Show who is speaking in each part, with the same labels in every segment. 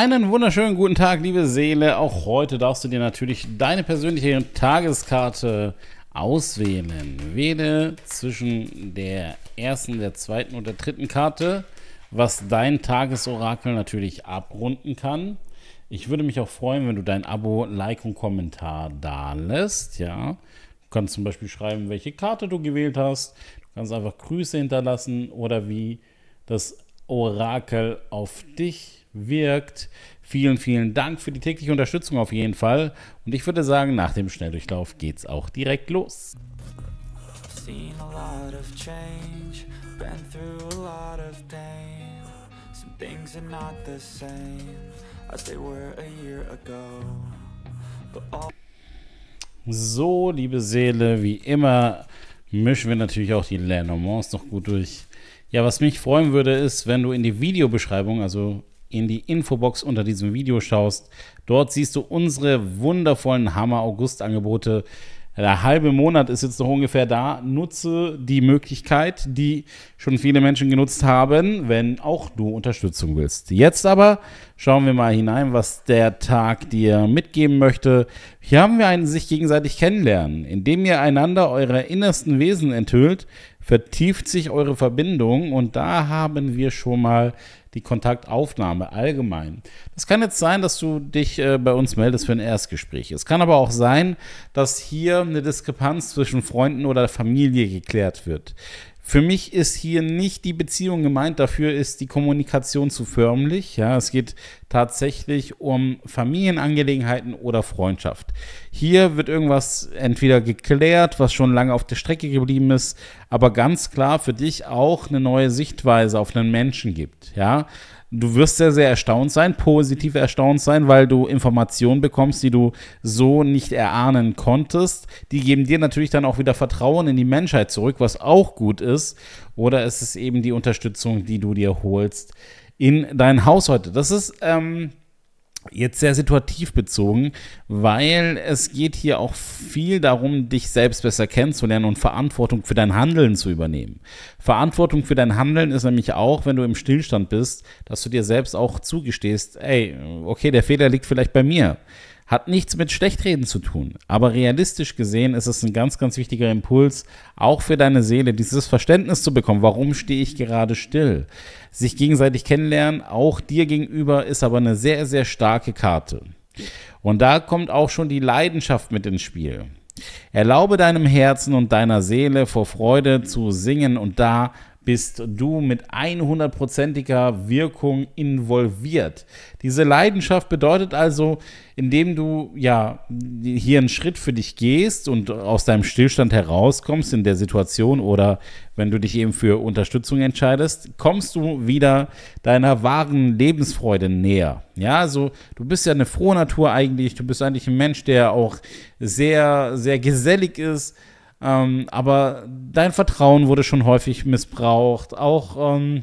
Speaker 1: Einen wunderschönen guten Tag, liebe Seele. Auch heute darfst du dir natürlich deine persönliche Tageskarte auswählen. Wähle zwischen der ersten, der zweiten und der dritten Karte, was dein Tagesorakel natürlich abrunden kann. Ich würde mich auch freuen, wenn du dein Abo, Like und Kommentar da lässt. Ja. Du kannst zum Beispiel schreiben, welche Karte du gewählt hast. Du kannst einfach Grüße hinterlassen oder wie das Orakel auf dich wirkt. Vielen, vielen Dank für die tägliche Unterstützung auf jeden Fall. Und ich würde sagen, nach dem Schnelldurchlauf geht's auch direkt los. Seen a lot of change, been through a lot of pain. Some things are not the same as they were a year ago. so, liebe Seele, wie immer mischen wir natürlich auch die Lernomance noch gut durch. Ja, was mich freuen würde, ist, wenn du in die Videobeschreibung, also in die Infobox unter diesem Video schaust. Dort siehst du unsere wundervollen Hammer August Angebote, der halbe Monat ist jetzt noch ungefähr da, nutze die Möglichkeit, die schon viele Menschen genutzt haben, wenn auch du Unterstützung willst. Jetzt aber schauen wir mal hinein, was der Tag dir mitgeben möchte. Hier haben wir einen sich gegenseitig kennenlernen, indem ihr einander eure innersten Wesen enthüllt, vertieft sich eure Verbindung und da haben wir schon mal die Kontaktaufnahme allgemein. Es kann jetzt sein, dass du dich äh, bei uns meldest für ein Erstgespräch. Es kann aber auch sein, dass hier eine Diskrepanz zwischen Freunden oder Familie geklärt wird. Für mich ist hier nicht die Beziehung gemeint, dafür ist die Kommunikation zu förmlich. Ja, es geht tatsächlich um Familienangelegenheiten oder Freundschaft. Hier wird irgendwas entweder geklärt, was schon lange auf der Strecke geblieben ist, aber ganz klar für dich auch eine neue Sichtweise auf einen Menschen gibt. Ja, du wirst sehr, sehr erstaunt sein, positiv erstaunt sein, weil du Informationen bekommst, die du so nicht erahnen konntest. Die geben dir natürlich dann auch wieder Vertrauen in die Menschheit zurück, was auch gut ist. Oder es ist eben die Unterstützung, die du dir holst in dein Haus heute. Das ist ähm, jetzt sehr situativ bezogen, weil es geht hier auch viel darum, dich selbst besser kennenzulernen und Verantwortung für dein Handeln zu übernehmen. Verantwortung für dein Handeln ist nämlich auch, wenn du im Stillstand bist, dass du dir selbst auch zugestehst, ey, okay, der Fehler liegt vielleicht bei mir. Hat nichts mit Schlechtreden zu tun, aber realistisch gesehen ist es ein ganz, ganz wichtiger Impuls, auch für deine Seele, dieses Verständnis zu bekommen, warum stehe ich gerade still. Sich gegenseitig kennenlernen, auch dir gegenüber, ist aber eine sehr, sehr starke Karte. Und da kommt auch schon die Leidenschaft mit ins Spiel. Erlaube deinem Herzen und deiner Seele vor Freude zu singen und da bist du mit 100%iger Wirkung involviert. Diese Leidenschaft bedeutet also, indem du ja hier einen Schritt für dich gehst und aus deinem Stillstand herauskommst in der Situation oder wenn du dich eben für Unterstützung entscheidest, kommst du wieder deiner wahren Lebensfreude näher. Ja, also du bist ja eine frohe Natur eigentlich, du bist eigentlich ein Mensch, der auch sehr, sehr gesellig ist ähm, aber dein Vertrauen wurde schon häufig missbraucht. Auch ähm,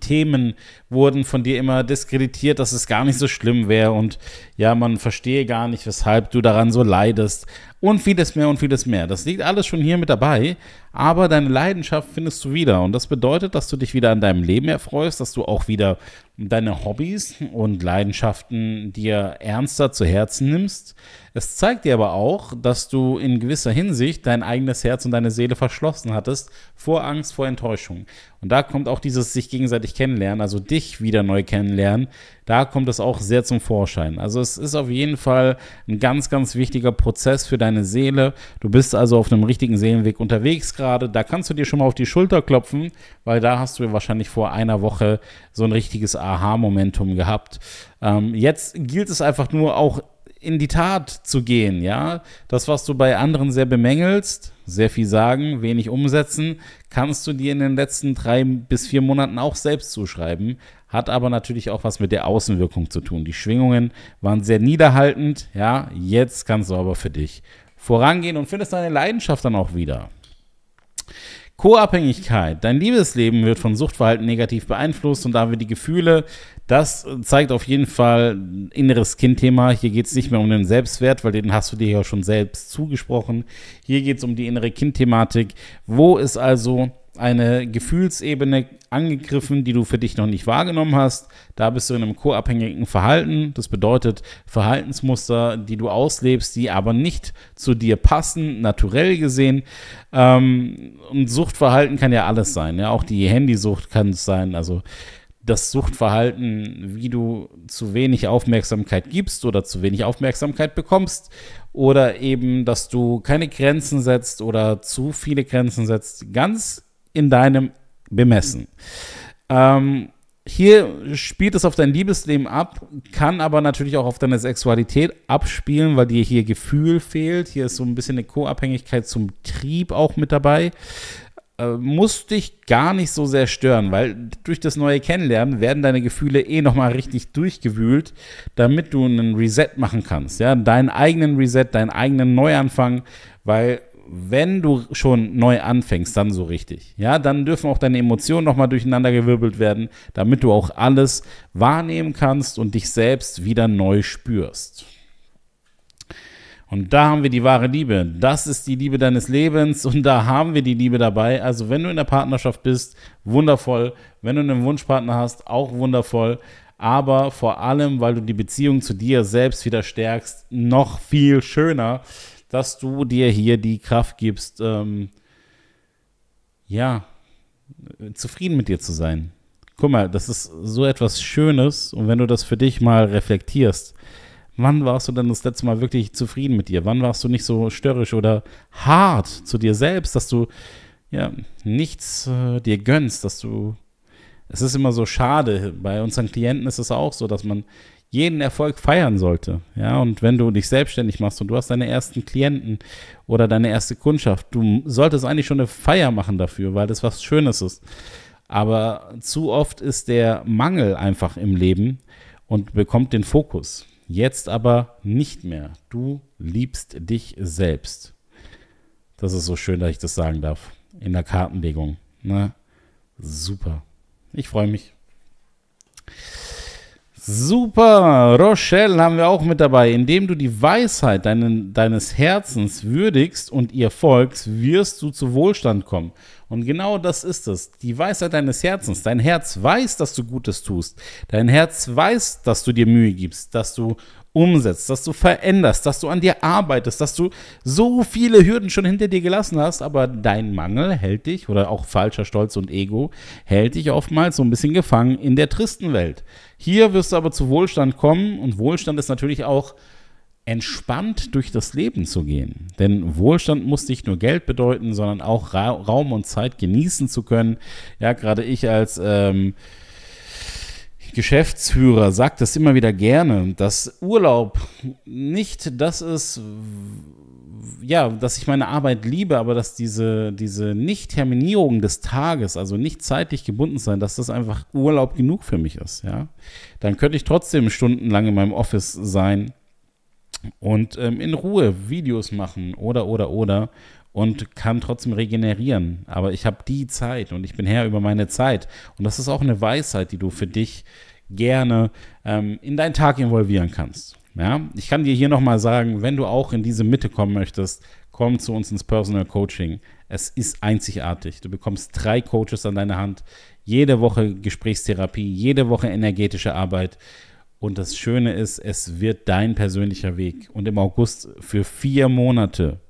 Speaker 1: Themen wurden von dir immer diskreditiert, dass es gar nicht so schlimm wäre und ja, man verstehe gar nicht, weshalb du daran so leidest und vieles mehr und vieles mehr. Das liegt alles schon hier mit dabei, aber deine Leidenschaft findest du wieder und das bedeutet, dass du dich wieder an deinem Leben erfreust, dass du auch wieder deine Hobbys und Leidenschaften dir ernster zu Herzen nimmst. Es zeigt dir aber auch, dass du in gewisser Hinsicht dein eigenes Herz und deine Seele verschlossen hattest vor Angst, vor Enttäuschung. Und da kommt auch dieses sich gegenseitig kennenlernen, also dich wieder neu kennenlernen, da kommt es auch sehr zum Vorschein. Also es ist auf jeden Fall ein ganz, ganz wichtiger Prozess für dein deine Seele. Du bist also auf einem richtigen Seelenweg unterwegs gerade. Da kannst du dir schon mal auf die Schulter klopfen, weil da hast du wahrscheinlich vor einer Woche so ein richtiges Aha-Momentum gehabt. Ähm, jetzt gilt es einfach nur auch in die Tat zu gehen, ja. Das, was du bei anderen sehr bemängelst, sehr viel sagen, wenig umsetzen, kannst du dir in den letzten drei bis vier Monaten auch selbst zuschreiben, hat aber natürlich auch was mit der Außenwirkung zu tun. Die Schwingungen waren sehr niederhaltend, ja, jetzt kannst du aber für dich vorangehen und findest deine Leidenschaft dann auch wieder. Co-Abhängigkeit. Dein Liebesleben wird von Suchtverhalten negativ beeinflusst und da wir die Gefühle, das zeigt auf jeden Fall ein inneres Kindthema. Hier geht es nicht mehr um den Selbstwert, weil den hast du dir ja schon selbst zugesprochen. Hier geht es um die innere Kindthematik. Wo ist also eine Gefühlsebene angegriffen, die du für dich noch nicht wahrgenommen hast. Da bist du in einem co-abhängigen Verhalten. Das bedeutet Verhaltensmuster, die du auslebst, die aber nicht zu dir passen, naturell gesehen. Ähm, und Suchtverhalten kann ja alles sein. Ja? Auch die Handysucht kann es sein. Also das Suchtverhalten, wie du zu wenig Aufmerksamkeit gibst oder zu wenig Aufmerksamkeit bekommst oder eben, dass du keine Grenzen setzt oder zu viele Grenzen setzt. Ganz in deinem Bemessen. Ähm, hier spielt es auf dein Liebesleben ab, kann aber natürlich auch auf deine Sexualität abspielen, weil dir hier Gefühl fehlt. Hier ist so ein bisschen eine Co-Abhängigkeit zum Trieb auch mit dabei. Äh, muss dich gar nicht so sehr stören, weil durch das neue Kennenlernen werden deine Gefühle eh nochmal richtig durchgewühlt, damit du einen Reset machen kannst. Ja? Deinen eigenen Reset, deinen eigenen Neuanfang, weil wenn du schon neu anfängst, dann so richtig. Ja, dann dürfen auch deine Emotionen nochmal durcheinandergewirbelt werden, damit du auch alles wahrnehmen kannst und dich selbst wieder neu spürst. Und da haben wir die wahre Liebe. Das ist die Liebe deines Lebens und da haben wir die Liebe dabei. Also wenn du in der Partnerschaft bist, wundervoll. Wenn du einen Wunschpartner hast, auch wundervoll. Aber vor allem, weil du die Beziehung zu dir selbst wieder stärkst, noch viel schöner dass du dir hier die Kraft gibst, ähm, ja, zufrieden mit dir zu sein. Guck mal, das ist so etwas Schönes und wenn du das für dich mal reflektierst, wann warst du denn das letzte Mal wirklich zufrieden mit dir? Wann warst du nicht so störrisch oder hart zu dir selbst, dass du ja nichts äh, dir gönnst, dass du es ist immer so schade. Bei unseren Klienten ist es auch so, dass man jeden Erfolg feiern sollte. Ja, und wenn du dich selbstständig machst und du hast deine ersten Klienten oder deine erste Kundschaft, du solltest eigentlich schon eine Feier machen dafür, weil das was Schönes ist. Aber zu oft ist der Mangel einfach im Leben und bekommt den Fokus. Jetzt aber nicht mehr. Du liebst dich selbst. Das ist so schön, dass ich das sagen darf. In der Kartenlegung. Na, ne? super. Ich freue mich. Super, Rochelle haben wir auch mit dabei. Indem du die Weisheit deinen, deines Herzens würdigst und ihr folgst, wirst du zu Wohlstand kommen. Und genau das ist es. Die Weisheit deines Herzens. Dein Herz weiß, dass du Gutes tust. Dein Herz weiß, dass du dir Mühe gibst, dass du umsetzt, dass du veränderst, dass du an dir arbeitest, dass du so viele Hürden schon hinter dir gelassen hast, aber dein Mangel hält dich oder auch falscher Stolz und Ego hält dich oftmals so ein bisschen gefangen in der tristen Welt. Hier wirst du aber zu Wohlstand kommen und Wohlstand ist natürlich auch entspannt durch das Leben zu gehen. Denn Wohlstand muss nicht nur Geld bedeuten, sondern auch Ra Raum und Zeit genießen zu können. Ja, gerade ich als ähm, Geschäftsführer sage das immer wieder gerne, dass Urlaub nicht das ist, ja, dass ich meine Arbeit liebe, aber dass diese, diese Nicht-Terminierung des Tages, also nicht zeitlich gebunden sein, dass das einfach Urlaub genug für mich ist, ja. Dann könnte ich trotzdem stundenlang in meinem Office sein und ähm, in Ruhe Videos machen oder, oder, oder und kann trotzdem regenerieren. Aber ich habe die Zeit und ich bin Herr über meine Zeit. Und das ist auch eine Weisheit, die du für dich gerne ähm, in deinen Tag involvieren kannst. Ja? Ich kann dir hier nochmal sagen, wenn du auch in diese Mitte kommen möchtest, komm zu uns ins Personal Coaching. Es ist einzigartig. Du bekommst drei Coaches an deiner Hand, jede Woche Gesprächstherapie, jede Woche energetische Arbeit. Und das Schöne ist, es wird dein persönlicher Weg. Und im August für vier Monate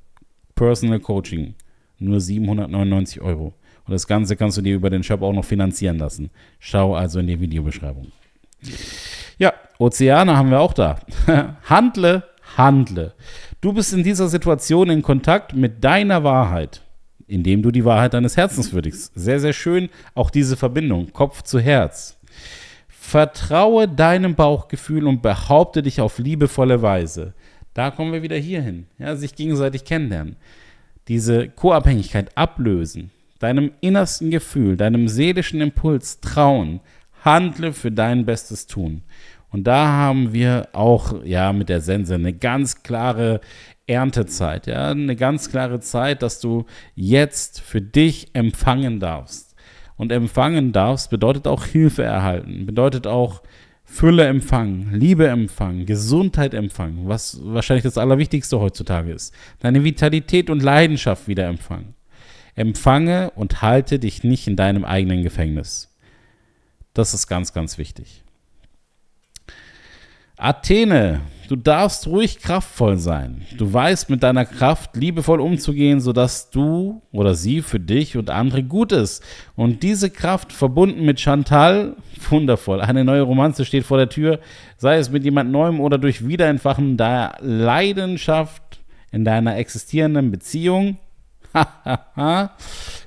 Speaker 1: Personal Coaching nur 799 Euro. Und das Ganze kannst du dir über den Shop auch noch finanzieren lassen. Schau also in die Videobeschreibung. Ja, Ozeane haben wir auch da. handle, handle. Du bist in dieser Situation in Kontakt mit deiner Wahrheit, indem du die Wahrheit deines Herzens würdigst. Sehr, sehr schön auch diese Verbindung, Kopf zu Herz. Vertraue deinem Bauchgefühl und behaupte dich auf liebevolle Weise. Da kommen wir wieder hierhin. Ja, sich gegenseitig kennenlernen. Diese Co-Abhängigkeit ablösen. Deinem innersten Gefühl, deinem seelischen Impuls trauen. Handle für dein Bestes tun. Und da haben wir auch ja mit der Sense eine ganz klare Erntezeit, ja, eine ganz klare Zeit, dass du jetzt für dich empfangen darfst und empfangen darfst, bedeutet auch Hilfe erhalten, bedeutet auch Fülle empfangen, Liebe empfangen, Gesundheit empfangen, was wahrscheinlich das Allerwichtigste heutzutage ist. Deine Vitalität und Leidenschaft wieder empfangen. Empfange und halte dich nicht in deinem eigenen Gefängnis. Das ist ganz, ganz wichtig. Athene, du darfst ruhig kraftvoll sein. Du weißt mit deiner Kraft liebevoll umzugehen, sodass du oder sie für dich und andere gut ist. Und diese Kraft verbunden mit Chantal, wundervoll. Eine neue Romanze steht vor der Tür, sei es mit jemand Neuem oder durch Wiederentfachen deiner Leidenschaft in deiner existierenden Beziehung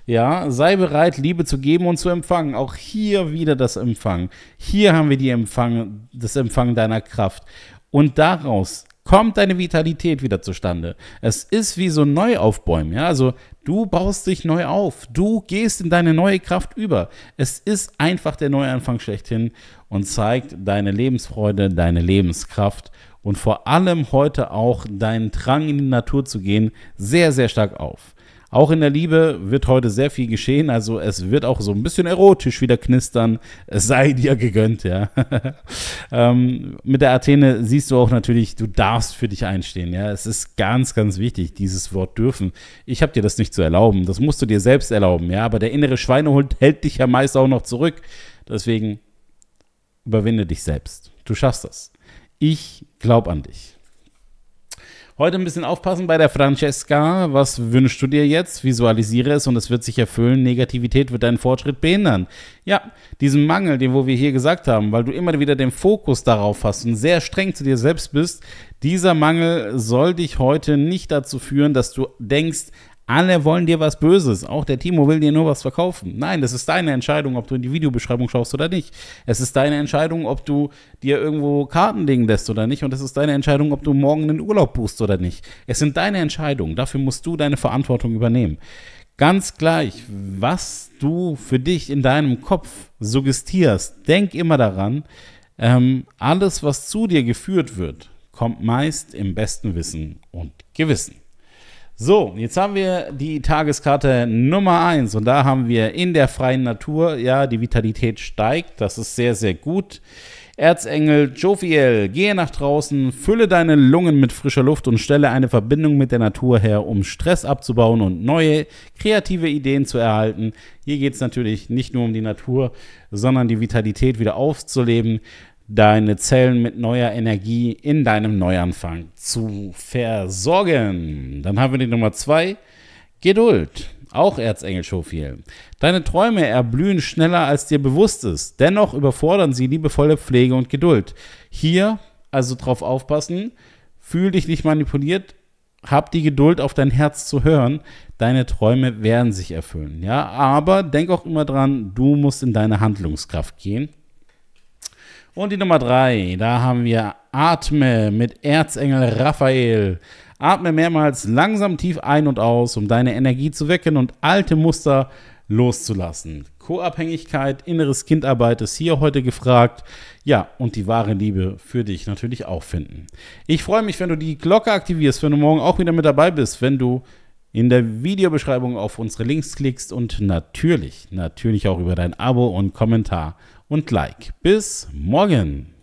Speaker 1: ja, sei bereit, Liebe zu geben und zu empfangen. Auch hier wieder das Empfangen. Hier haben wir die Empfang, das Empfangen deiner Kraft. Und daraus kommt deine Vitalität wieder zustande. Es ist wie so ein Neuaufbäumen. Ja? Also du baust dich neu auf. Du gehst in deine neue Kraft über. Es ist einfach der Neuanfang schlechthin und zeigt deine Lebensfreude, deine Lebenskraft und vor allem heute auch deinen Drang in die Natur zu gehen sehr, sehr stark auf. Auch in der Liebe wird heute sehr viel geschehen. Also es wird auch so ein bisschen erotisch wieder knistern. Es sei dir gegönnt, ja. ähm, mit der Athene siehst du auch natürlich, du darfst für dich einstehen, ja. Es ist ganz, ganz wichtig, dieses Wort dürfen. Ich habe dir das nicht zu erlauben. Das musst du dir selbst erlauben, ja. Aber der innere Schweinehund hält dich ja meist auch noch zurück. Deswegen überwinde dich selbst. Du schaffst das. Ich glaube an dich. Heute ein bisschen aufpassen bei der Francesca. Was wünschst du dir jetzt? Visualisiere es und es wird sich erfüllen. Negativität wird deinen Fortschritt behindern. Ja, diesen Mangel, den wo wir hier gesagt haben, weil du immer wieder den Fokus darauf hast und sehr streng zu dir selbst bist, dieser Mangel soll dich heute nicht dazu führen, dass du denkst, alle wollen dir was Böses. Auch der Timo will dir nur was verkaufen. Nein, das ist deine Entscheidung, ob du in die Videobeschreibung schaust oder nicht. Es ist deine Entscheidung, ob du dir irgendwo Karten legen lässt oder nicht. Und es ist deine Entscheidung, ob du morgen einen Urlaub buchst oder nicht. Es sind deine Entscheidungen. Dafür musst du deine Verantwortung übernehmen. Ganz gleich, was du für dich in deinem Kopf suggestierst, denk immer daran, ähm, alles, was zu dir geführt wird, kommt meist im besten Wissen und Gewissen. So, jetzt haben wir die Tageskarte Nummer 1 und da haben wir in der freien Natur, ja, die Vitalität steigt, das ist sehr, sehr gut. Erzengel Joviel, gehe nach draußen, fülle deine Lungen mit frischer Luft und stelle eine Verbindung mit der Natur her, um Stress abzubauen und neue kreative Ideen zu erhalten. Hier geht es natürlich nicht nur um die Natur, sondern die Vitalität wieder aufzuleben deine Zellen mit neuer Energie in deinem Neuanfang zu versorgen. Dann haben wir die Nummer zwei, Geduld. Auch Erzengel Schofiel. Deine Träume erblühen schneller, als dir bewusst ist. Dennoch überfordern sie liebevolle Pflege und Geduld. Hier also drauf aufpassen. Fühl dich nicht manipuliert. Hab die Geduld, auf dein Herz zu hören. Deine Träume werden sich erfüllen. Ja, aber denk auch immer dran, du musst in deine Handlungskraft gehen und die Nummer 3, da haben wir Atme mit Erzengel Raphael. Atme mehrmals langsam tief ein und aus, um deine Energie zu wecken und alte Muster loszulassen. Co-Abhängigkeit, inneres Kindarbeit ist hier heute gefragt. Ja, und die wahre Liebe für dich natürlich auch finden. Ich freue mich, wenn du die Glocke aktivierst, wenn du morgen auch wieder mit dabei bist, wenn du in der Videobeschreibung auf unsere Links klickst und natürlich, natürlich auch über dein Abo und Kommentar und Like. Bis morgen!